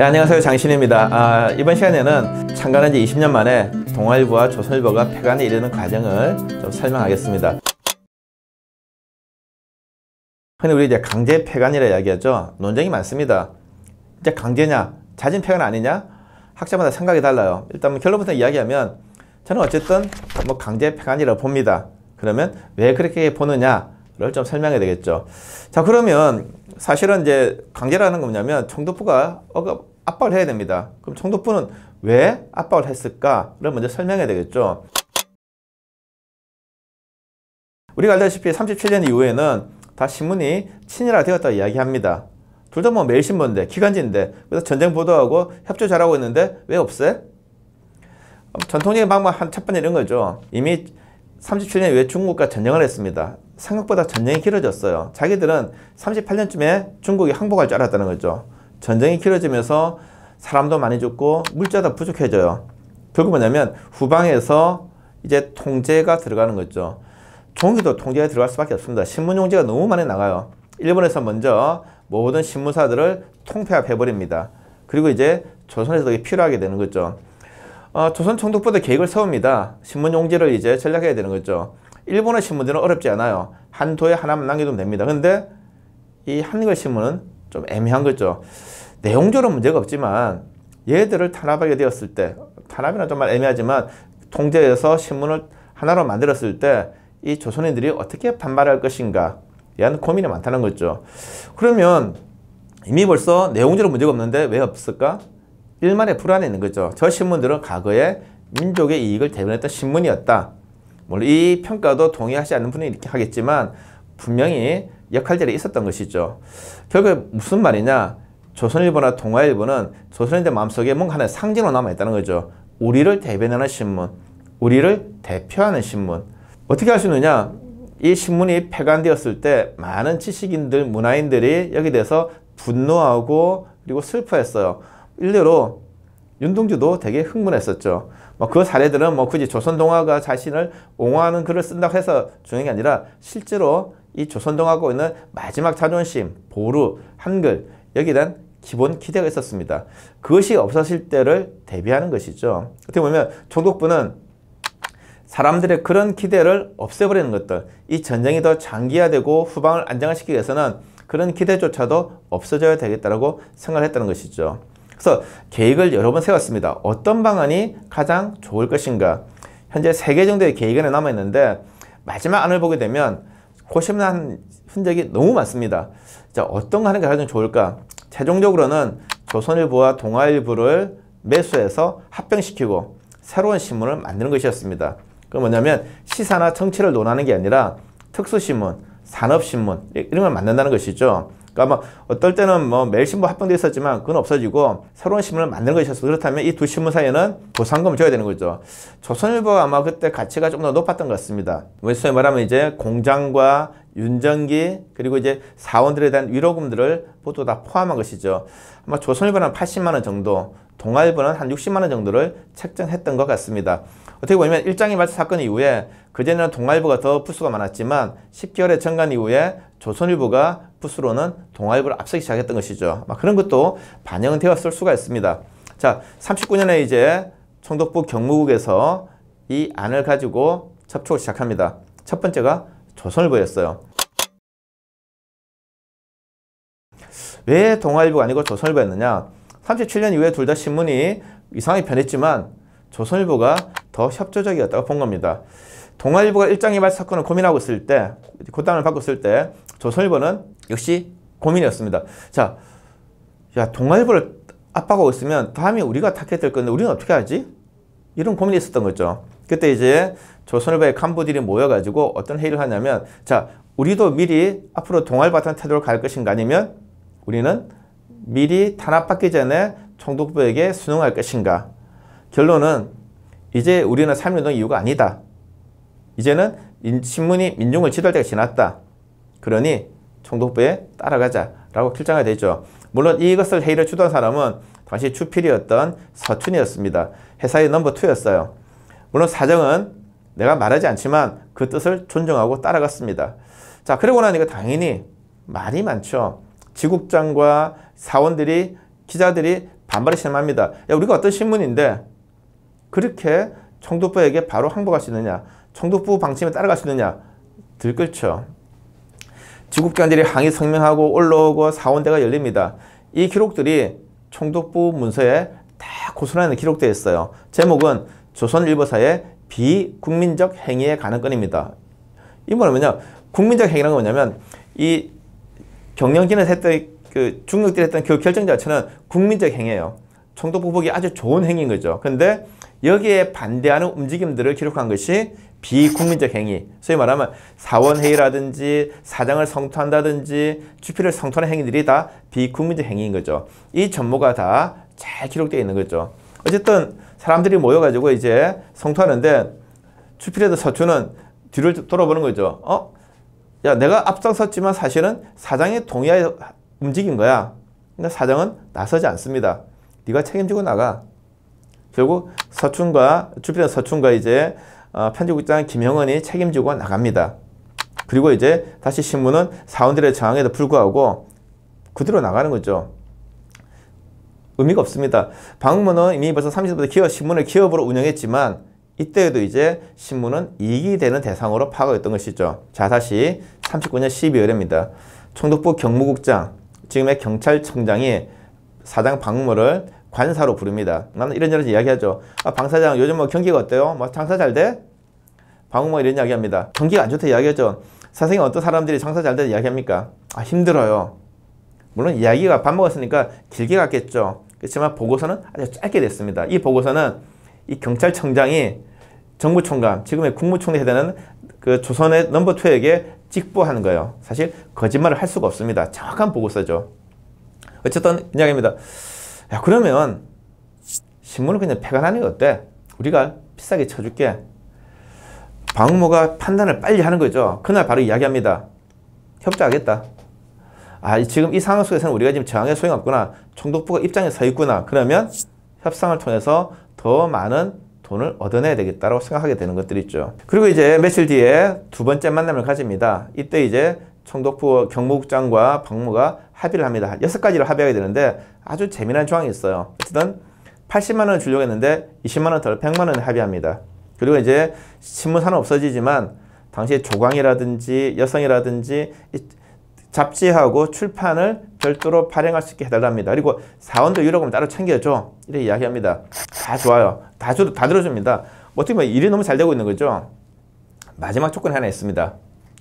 네, 안녕하세요 장신입니다 아, 이번 시간에는 창간한 지 20년 만에 동아일보와 조선일보가 폐간에 이르는 과정을 좀 설명하겠습니다 흔히 우리 이제 강제 폐간이라 이야기하죠 논쟁이 많습니다 이제 강제냐 자진 폐간 아니냐 학자마다 생각이 달라요 일단 뭐 결론부터 이야기하면 저는 어쨌든 뭐 강제 폐간이라 고 봅니다 그러면 왜 그렇게 보느냐 를좀 설명해야 되겠죠. 자, 그러면 사실은 이제 강제라는 건 뭐냐면 총독부가 억압, 압박을 해야 됩니다. 그럼 청도부는왜 압박을 했을까를 먼저 설명해야 되겠죠. 우리가 알다시피 37년 이후에는 다 신문이 친일화 되었다고 이야기합니다. 둘 다 뭐 매일신문인데 기간지인데 그래서 전쟁 보도하고 협조 잘하고 있는데 왜 없애? 전통적인 방법 한첫 번째 이런 거죠. 이미 37년 이후에 중국과 전쟁을 했습니다. 생각보다 전쟁이 길어졌어요. 자기들은 38년쯤에 중국이 항복할 줄 알았다는 거죠. 전쟁이 길어지면서 사람도 많이 죽고 물자도 부족해져요. 결국 뭐냐면 후방에서 이제 통제가 들어가는 거죠. 종이도 통제에 들어갈 수밖에 없습니다. 신문용지가 너무 많이 나가요. 일본에서 먼저 모든 신문사들을 통폐합해버립니다. 그리고 이제 조선에서 그 필요하게 되는 거죠. 어, 조선 총독부도 계획을 세웁니다. 신문용지를 이제 전략해야 되는 거죠. 일본의 신문들은 어렵지 않아요. 한 도에 하나만 남겨두면 됩니다. 근데 이 한글 신문은 좀 애매한 거죠. 내용적으로 문제가 없지만 얘들을 탄압하게 되었을 때탄압이란 정말 애매하지만 통제해서 신문을 하나로 만들었을 때 이 조선인들이 어떻게 반발할 것인가 얘는 고민이 많다는 거죠. 그러면 이미 벌써 내용적으로 문제가 없는데 왜 없을까? 일만의 불안이 있는 거죠. 저 신문들은 과거에 민족의 이익을 대변했던 신문이었다. 물론 이 평가도 동의하지 않는 분이 이렇게 하겠지만 분명히 역할들이 있었던 것이죠. 결국 무슨 말이냐? 조선일보나 동아일보는 조선인들 마음속에 뭔가 하나의 상징으로 남아있다는 거죠. 우리를 대변하는 신문, 우리를 대표하는 신문. 어떻게 할 수 있느냐? 이 신문이 폐간되었을 때 많은 지식인들, 문화인들이 여기 대해서 분노하고 그리고 슬퍼했어요. 일례로 윤동주도 되게 흥분했었죠. 뭐 그 사례들은 뭐 굳이 조선동화가 자신을 옹호하는 글을 쓴다고 해서 중요한 게 아니라 실제로 이 조선동하고는 있 마지막 자존심, 보루, 한글 여기에 대한 기본 기대가 있었습니다. 그것이 없었을 때를 대비하는 것이죠. 어떻게 보면 총독부는 사람들의 그런 기대를 없애버리는 것들 이 전쟁이 더 장기화되고 후방을 안정화시키기 위해서는 그런 기대조차도 없어져야 되겠다고 생각을 했다는 것이죠. 그래서 계획을 여러 번 세웠습니다. 어떤 방안이 가장 좋을 것인가. 현재 세개 정도의 계획안에 남아있는데 마지막 안을 보게 되면 고심한 흔적이 너무 많습니다. 자, 어떤 거 하는 게 가장 좋을까? 최종적으로는 조선일보와 동아일보를 매수해서 합병시키고 새로운 신문을 만드는 것이었습니다. 그 뭐냐면 시사나 정치를 논하는 게 아니라 특수신문, 산업신문 이름을 만든다는 것이죠. 그러니까 뭐 어떨 때는 뭐 매일신문 합병되 있었지만 그건 없어지고 새로운 신문을 만드는 것이었어 그렇다면 이 두 신문 사이에는 보상금을 줘야 되는 거죠. 조선일보가 아마 그때 가치가 좀 더 높았던 것 같습니다. 왜 소위 말하면 이제 공장과 윤전기 그리고 이제 사원들에 대한 위로금들을 모두 다 포함한 것이죠. 아마 조선일보는 80만 원 정도, 동아일보는 한 60만 원 정도를 책정했던 것 같습니다. 어떻게 보면 일장이 말세 사건 이후에 그전에는 동아일보가 더 푸수가 많았지만 10개월의 정간 이후에 조선일보가 푸수로는 동아일보를 앞서기 시작했던 것이죠. 막 그런 것도 반영되었을 은 수가 있습니다. 자, 39년에 이제 총독부 경무국에서 이 안을 가지고 접촉을 시작합니다. 첫 번째가 조선일보였어요. 왜 동아일보가 아니고 조선일보였느냐? 37년 이후에 둘 다 신문이 이상하게 변했지만 조선일보가 더 협조적이었다고 본 겁니다. 동아일보가 일장이발 사건을 고민하고 있을 때, 고단을 받고 있을 때 조선일보는 역시 고민이었습니다. 자, 야 동아일보를 압박하고 있으면 다음에 우리가 타겟될 건데 우리는 어떻게 하지? 이런 고민이 있었던 거죠. 그때 이제 조선일보의 간부들이 모여가지고 어떤 회의를 하냐면 자 우리도 미리 앞으로 동아일보 같 태도를 갈 것인가 아니면 우리는 미리 탄압받기 전에 총독부에게 순응할 것인가 결론은 이제 우리는 삶운동 이유가 아니다. 이제는 신문이 민중을 지도할 때가 지났다. 그러니 총독부에 따라가자 라고 필장이 되죠. 물론 이것을 회의를 주던 사람은 당시 추필이었던 서춘이었습니다. 회사의 넘버 투였어요 물론 사정은 내가 말하지 않지만 그 뜻을 존중하고 따라갔습니다. 자 그러고 나니까 당연히 말이 많죠. 지국장과 사원들이 기자들이 반발을 심합니다. 야 우리가 어떤 신문인데 그렇게 청독부에게 바로 항복할 수 있느냐 청독부 방침에 따라갈 수 있느냐 들끓죠. 지국장들이 항의 성명하고 올라오고 사원대가 열립니다. 이 기록들이 총독부 문서에 다 고스란히 기록되어 있어요. 제목은 조선일보사의 비국민적 행위에 관한 건입니다. 이 뭐냐면요. 국민적 행위라 뭐냐면 이경영진에 했던 그 중국들이 했던 그 결정 자체는 국민적 행위예요. 성도 부복이 아주 좋은 행위인 거죠. 근데 여기에 반대하는 움직임들을 기록한 것이 비국민적 행위. 소위 말하면 사원회의라든지 사장을 성토한다든지 주필을 성토하는 행위들이 다 비국민적 행위인 거죠. 이 전모가 다 잘 기록되어 있는 거죠. 어쨌든 사람들이 모여가지고 이제 성토하는데 주필에도 서초는 뒤를 돌아보는 거죠. 어? 야 내가 앞장섰지만 사실은 사장의 동의하에 움직인 거야. 근데 사장은 나서지 않습니다. 네가 책임지고 나가. 결국 서춘과 주필의 서춘과 이제 어, 편집국장 김영은이 책임지고 나갑니다. 그리고 이제 다시 신문은 사원들의 저항에도 불구하고 그대로 나가는 거죠. 의미가 없습니다. 방문은 이미 벌써 30년부터 기업, 신문을 기업으로 운영했지만 이때에도 이제 신문은 이익이 되는 대상으로 파악했던 것이죠. 자 다시 39년 12월입니다. 총독부 경무국장, 지금의 경찰청장이 사장 박무를 관사로 부릅니다. 나는 이런저런 이야기하죠. 아, 방사장 요즘 뭐 경기가 어때요? 뭐 장사 잘 돼? 방금 뭐 이런 이야기합니다. 경기가 안 좋다 이야기하죠. 선생님 어떤 사람들이 장사 잘 돼? 이야기합니까? 아 힘들어요. 물론 이야기가 밥 먹었으니까 길게 갔겠죠. 그렇지만 보고서는 아주 짧게 됐습니다. 이 보고서는 이 경찰청장이 정부총감, 지금의 국무총리에 대한 그 조선의 넘버 투에게 직보하는 거예요. 사실 거짓말을 할 수가 없습니다. 정확한 보고서죠. 어쨌든 이야기입니다. 야 그러면 신문을 그냥 폐간하는 게 어때? 우리가 비싸게 쳐줄게. 방모가 판단을 빨리 하는 거죠. 그날 바로 이야기합니다. 협조하겠다. 아 지금 이 상황 속에서는 우리가 지금 저항에 소용없구나. 총독부가 입장에 서 있구나. 그러면 협상을 통해서 더 많은 돈을 얻어내야 되겠다고 생각하게 되는 것들이 있죠. 그리고 이제 며칠 뒤에 두 번째 만남을 가집니다. 이때 이제 총독부 경무국장과 박무가 합의를 합니다. 여섯 가지를 합의하게 되는데 아주 재미난 조항이 있어요. 어쨌든 80만 원을 주려고 했는데 20만 원덜 100만 원을 합의합니다. 그리고 이제 신문사는 없어지지만 당시에 조광이라든지 여성이라든지 잡지하고 출판을 별도로 발행할 수 있게 해달랍니다. 그리고 사원도 유료금 따로 챙겨줘. 이렇게 이야기합니다. 다 좋아요. 다, 주, 다 들어줍니다. 어떻게 보면 일이 너무 잘 되고 있는 거죠. 마지막 조건이 하나 있습니다.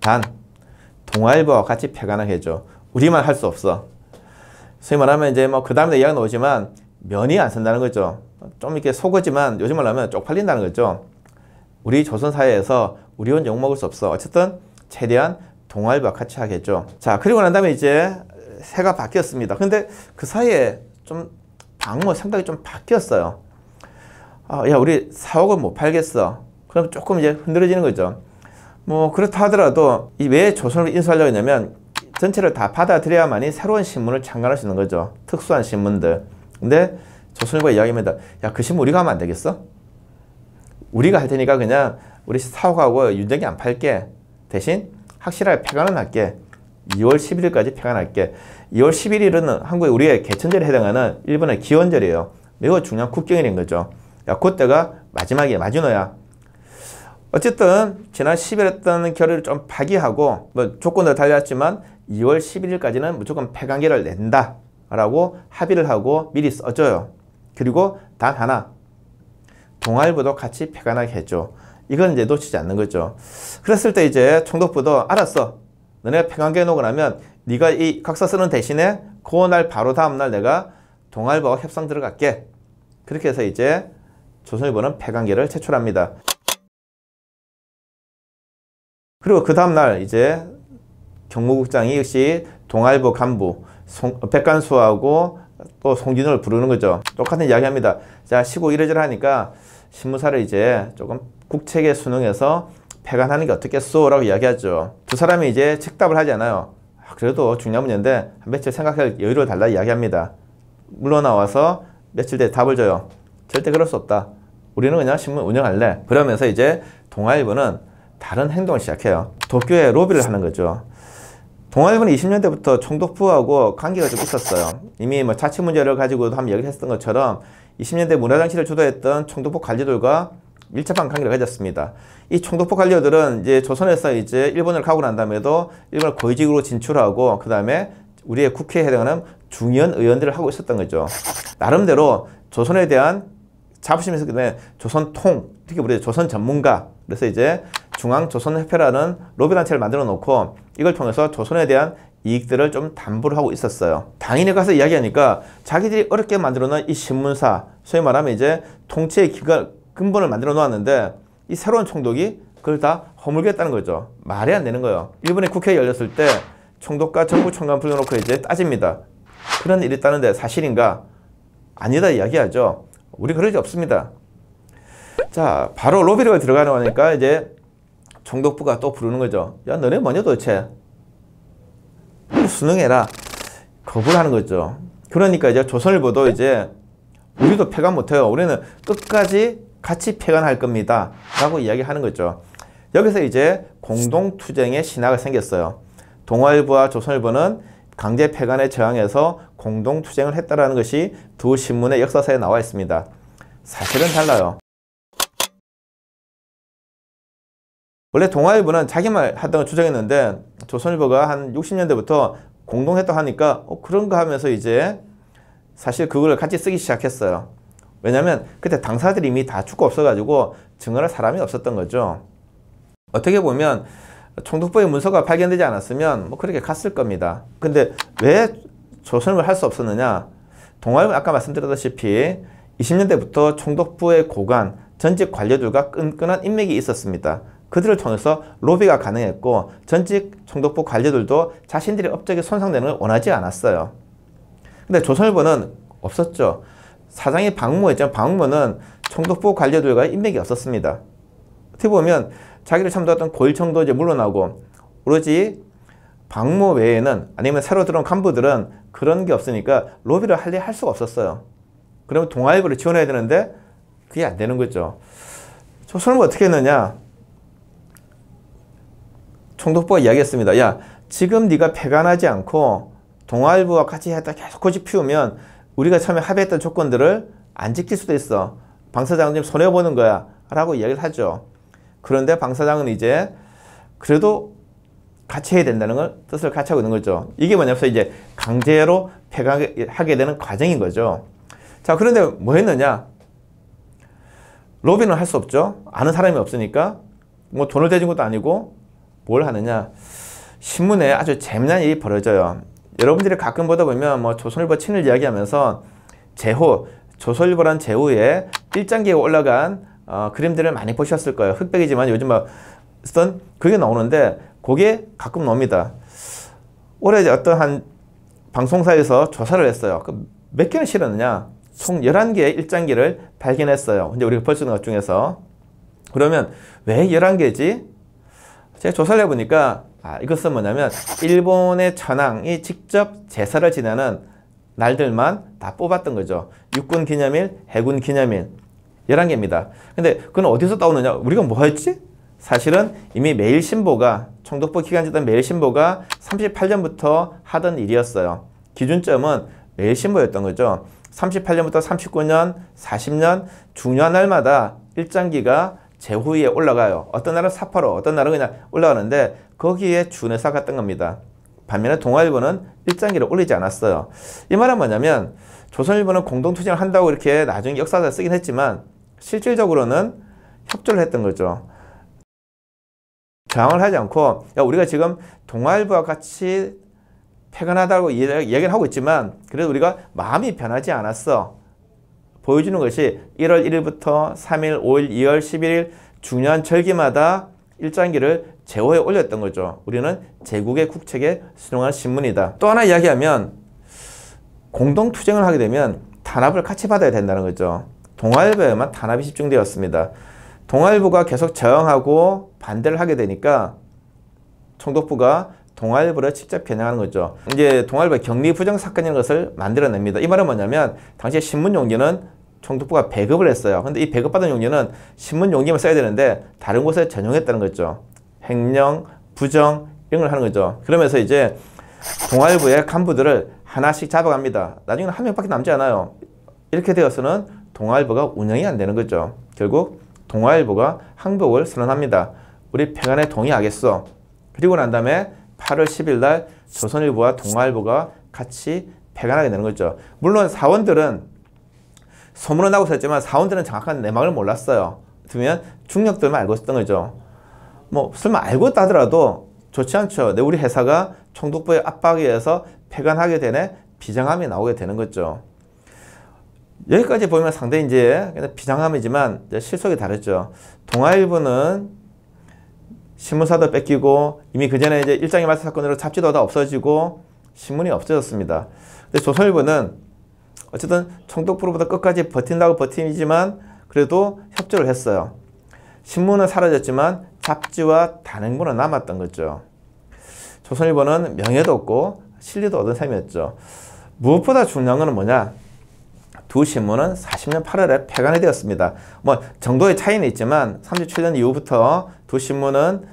단, 동아일보와 같이 폐간을 해줘. 우리만 할 수 없어. 소위 말하면 이제 뭐그 다음에 이야기 나오지만 면이 안 쓴다는 거죠. 좀 이렇게 속었지만 요즘 말 하면 쪽팔린다는 거죠. 우리 조선 사회에서 우리 혼 욕먹을 수 없어. 어쨌든 최대한 동알박같이 하겠죠. 자 그리고 난 다음에 이제 해가 바뀌었습니다. 근데 그 사이에 좀 방어 생각이 좀 바뀌었어요. 아, 야 우리 사옥은 못 팔겠어. 그럼 조금 이제 흔들어지는 거죠. 뭐 그렇다 하더라도 이왜 조선을 인수하려고 했냐면 전체를 다 받아들여야만이 새로운 신문을 창간할 수 있는 거죠. 특수한 신문들. 근데 조선일보 이야기입니다. 야, 그 신문 우리가 하면 안 되겠어? 우리가 할 테니까 그냥 우리 사옥하고 윤정이 안 팔게. 대신 확실하게 폐간을 할게. 2월 11일까지 폐간할게. 2월 11일은 한국의 우리의 개천절에 해당하는 일본의 기원절이에요. 매우 중요한 국경일인 거죠. 야, 그때가 마지막이에요 마지노야. 어쨌든 지난 10일 했던 결의를 좀 파기하고 뭐 조건도 달렸지만 2월 11일까지는 무조건 폐관계를 낸다 라고 합의를 하고 미리 써줘요. 그리고 단 하나 동아일보도 같이 폐관하게 했죠. 이건 이제 놓치지 않는 거죠. 그랬을 때 이제 총독부도 알았어. 너네가 폐관계 놓고 나면 네가 이 각서 쓰는 대신에 그 날 바로 다음날 내가 동아일보와 협상 들어갈게. 그렇게 해서 이제 조선일보는 폐관계를 제출합니다. 그리고 그 다음날 이제 경무국장이 역시 동아일보 간부 송, 백간수하고 또 송진호를 부르는 거죠. 똑같은 이야기합니다. 자 시고 이러저러하니까 신문사를 이제 조금 국책에 순응해서 폐간하는 게 어떻겠소? 라고 이야기하죠. 두 사람이 이제 책답을 하지 않아요. 아, 그래도 중요한 문제인데 한 며칠 생각할 여유를 달라 이야기합니다. 물러나와서 며칠 뒤에 답을 줘요. 절대 그럴 수 없다. 우리는 그냥 신문 운영할래. 그러면서 이제 동아일보는 다른 행동을 시작해요. 도쿄에 로비를 하는 거죠. 동아일보는 20년대부터 총독부하고 관계가 좀 있었어요. 이미 뭐 자치 문제를 가지고도 한번 얘기를 했던 것처럼 20년대 문화장치를 주도했던 총독부 관리들과 밀접한 관계를 가졌습니다. 이 총독부 관료들은 이제 조선에서 이제 일본을 가고 난 다음에도 일본을 거의직으로 진출하고 그 다음에 우리의 국회에 해당하는 중요한 의원들을 하고 있었던 거죠. 나름대로 조선에 대한 자부심에서그다음에 조선통, 특히 우리 조선 전문가, 그래서 이제 중앙조선협회라는 로비단체를 만들어 놓고 이걸 통해서 조선에 대한 이익들을 좀 담보를 하고 있었어요. 당인에 가서 이야기하니까 자기들이 어렵게 만들어 놓은 이 신문사, 소위 말하면 이제 통치의 기가, 근본을 만들어 놓았는데 이 새로운 총독이 그걸 다 허물겠다는 거죠. 말이 안 되는 거예요. 일본의 국회 열렸을 때 총독과 정부 총관 불러놓고 이제 따집니다. 그런 일이 있다는데 사실인가? 아니다 이야기하죠. 우리 그럴 리 없습니다. 자, 바로 로비를 들어가려고 하니까 이제 총독부가 또 부르는 거죠. 야 너네 뭐냐 도대체. 수능해라. 거부를 하는 거죠. 그러니까 이제 조선일보도 이제 우리도 폐간 못해요. 우리는 끝까지 같이 폐간할 겁니다. 라고 이야기하는 거죠. 여기서 이제 공동투쟁의 신화가 생겼어요. 동아일보와 조선일보는 강제 폐간에 저항해서 공동투쟁을 했다는 것이 두 신문의 역사서에 나와 있습니다. 사실은 달라요. 원래 동아일보는 자기만 하던 주장했는데 조선일보가 한 60년대부터 공동했다 하니까 어, 그런가 하면서 이제 사실 그걸 같이 쓰기 시작했어요. 왜냐면 그때 당사들이 이미 다 죽고 없어가지고 증언할 사람이 없었던 거죠. 어떻게 보면 총독부의 문서가 발견되지 않았으면 뭐 그렇게 갔을 겁니다. 근데 왜 조선을 할 수 없었느냐? 동아일보 아까 말씀드렸다시피 20년대부터 총독부의 고관, 전직 관료들과 끈끈한 인맥이 있었습니다. 그들을 통해서 로비가 가능했고 전직 총독부 관료들도 자신들의 업적이 손상되는 걸 원하지 않았어요. 근데 조선일보는 없었죠. 사장이 방무했지만 박무는 총독부 관료들과 인맥이 없었습니다. 어떻게 보면 자기를 참조했던 고일청도 이제 물러나고 오로지 방모 외에는 아니면 새로 들어온 간부들은 그런 게 없으니까 로비를 할리 할 수가 없었어요. 그러면 동아일보를 지원해야 되는데 그게 안 되는 거죠. 조선은 일 어떻게 했느냐? 총독부가 이야기했습니다. 야 지금 네가 배관하지 않고 동아일보와 같이 했다 계속 고집 피우면 우리가 처음에 합의했던 조건들을 안 지킬 수도 있어. 방사장님 손해보는 거야. 라고 이야기를 하죠. 그런데 방 사장은 이제 그래도 같이 해야 된다는 걸 뜻을 같이 하고 있는 거죠. 이게 뭐냐면 이제 강제로 폐가하게 되는 과정인 거죠. 자 그런데 뭐 했느냐? 로비는 할 수 없죠. 아는 사람이 없으니까 뭐 돈을 대준 것도 아니고 뭘 하느냐 신문에 아주 재미난 일이 벌어져요. 여러분들이 가끔 보다 보면 뭐 조선일보 친일 이야기하면서 제호 조선일보란 제호에 일장기에 올라간 어, 그림들을 많이 보셨을 거예요. 흑백이지만 요즘 막쓰 뭐 그게 나오는데 그게 가끔 나옵니다. 올해 어떠한 방송사에서 조사를 했어요. 그 몇 개를 실었느냐? 총 11개의 일장기를 발견했어요. 근데 우리가 볼 수 있는 것 중에서. 그러면 왜 11개지? 제가 조사를 해보니까 아, 이것은 뭐냐면 일본의 천황이 직접 제사를 지내는 날들만 다 뽑았던 거죠. 육군 기념일, 해군 기념일 11개입니다. 근데 그건 어디서 따오느냐? 우리가 뭐 했지? 사실은 이미 매일신보가 총독부 기간지던 매일신보가 38년부터 하던 일이었어요. 기준점은 매일신보였던 거죠. 38년부터 39년, 40년 중요한 날마다 일장기가 제후에 위 올라가요. 어떤 날은 사파로 어떤 날은 그냥 올라가는데 거기에 준회사 같은 겁니다. 반면에 동아일보는 일장기를 올리지 않았어요. 이 말은 뭐냐면 조선일보는 공동투쟁을 한다고 이렇게 나중에 역사서 쓰긴 했지만 실질적으로는 협조를 했던 거죠. 저항을 하지 않고 야, 우리가 지금 동아일보와 같이 패근하다고 얘기를 하고 있지만 그래도 우리가 마음이 변하지 않았어. 보여주는 것이 1월 1일부터 3일, 5일, 2월, 11일 중요한 절기마다 일장기를 제호에 올렸던 거죠. 우리는 제국의 국책에 수용한 신문이다. 또 하나 이야기하면 공동투쟁을 하게 되면 탄압을 같이 받아야 된다는 거죠. 동아일보에만 탄압이 집중되었습니다. 동아일보가 계속 저항하고 반대를 하게 되니까 총독부가 동아일보를 직접 겨냥하는 거죠. 이제 동아일보 격리 부정 사건인 것을 만들어냅니다. 이 말은 뭐냐면 당시 신문 용지는 총독부가 배급을 했어요. 근데 이 배급받은 용지는 신문 용기만 써야 되는데 다른 곳에 전용했다는 거죠. 횡령, 부정 이런 걸 하는 거죠. 그러면서 이제 동아일보의 간부들을 하나씩 잡아갑니다. 나중에는 한 명밖에 남지 않아요. 이렇게 되어서는 동아일보가 운영이 안 되는 거죠. 결국 동아일보가 항복을 선언합니다. 우리 평안에 동의하겠어. 그리고 난 다음에 8월 10일 날 조선일보와 동아일보가 같이 폐간하게 되는 거죠. 물론 사원들은 소문은 나고 있었지만 사원들은 정확한 내막을 몰랐어요. 그러면 중력들만 알고 있었던 거죠. 뭐 설마 알고 있다 더라도 좋지 않죠. 근데 우리 회사가 총독부의 압박에 의해서 폐간하게 되네 비장함이 나오게 되는 거죠. 여기까지 보면 상대 이제 비장함이지만 이제 실속이 다르죠. 동아일보는 신문사도 뺏기고 이미 그 전에 이제 일장의 말사 사건으로 잡지도 다 없어지고 신문이 없어졌습니다. 근데 조선일보는 어쨌든 총독부로부터 끝까지 버틴다고 버티지만 그래도 협조를 했어요. 신문은 사라졌지만 잡지와 단행본은 남았던 거죠. 조선일보는 명예도 얻고 실리도 얻은 셈이었죠. 무엇보다 중요한 것은 뭐냐? 두 신문은 40년 8월에 폐간이 되었습니다. 뭐 정도의 차이는 있지만 37년 이후부터 두 신문은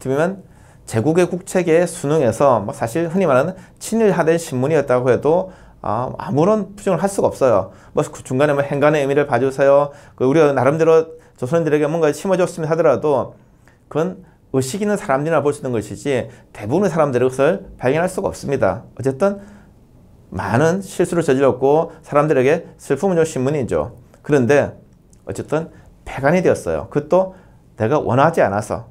보면 제국의 국책에 순응해서 뭐 사실 흔히 말하는 친일화된 신문이었다고 해도 아, 무런 표정을 할 수가 없어요. 뭐 그 중간에 뭐 행간의 의미를 봐주세요. 그 우리가 나름대로 조선인들에게 뭔가 심어줬으면 하더라도 그건 의식 있는 사람들이나 볼 수 있는 것이지 대부분의 사람들은 그것을 발견할 수가 없습니다. 어쨌든 많은 실수를 저질렀고 사람들에게 슬픔을 준 신문이죠. 그런데 어쨌든 배간이 되었어요. 그것도 내가 원하지 않아서.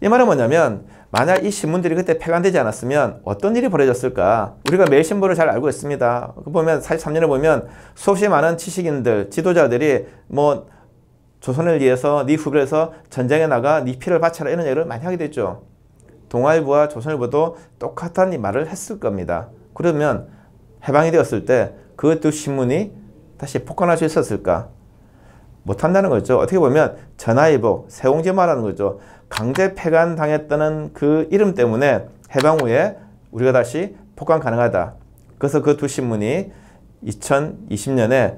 이 말은 뭐냐면 만약 이 신문들이 그때 폐간되지 않았으면 어떤 일이 벌어졌을까? 우리가 매일신보를 잘 알고 있습니다. 그 보면 43년을 보면 수없이 많은 지식인들, 지도자들이 뭐 조선을 위해서 네 후배를 서 전쟁에 나가 네 피를 바쳐라 이런 얘기를 많이 하게 됐죠. 동아일보와 조선일보도 똑같은 이 말을 했을 겁니다. 그러면 해방이 되었을 때 그 두 신문이 다시 폭간할 수 있었을까? 못한다는 거죠. 어떻게 보면 전화위복, 세홍제 말하는 거죠. 강제 폐간 당했다는 그 이름 때문에 해방 후에 우리가 다시 폭간 가능하다. 그래서 그 두 신문이 2020년에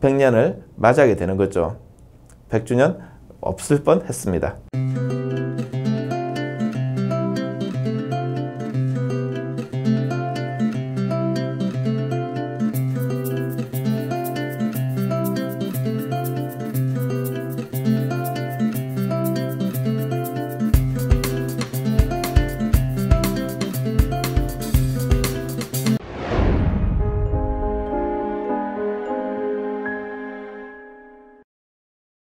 100년을 맞이하게 되는 거죠. 100주년 없을 뻔 했습니다.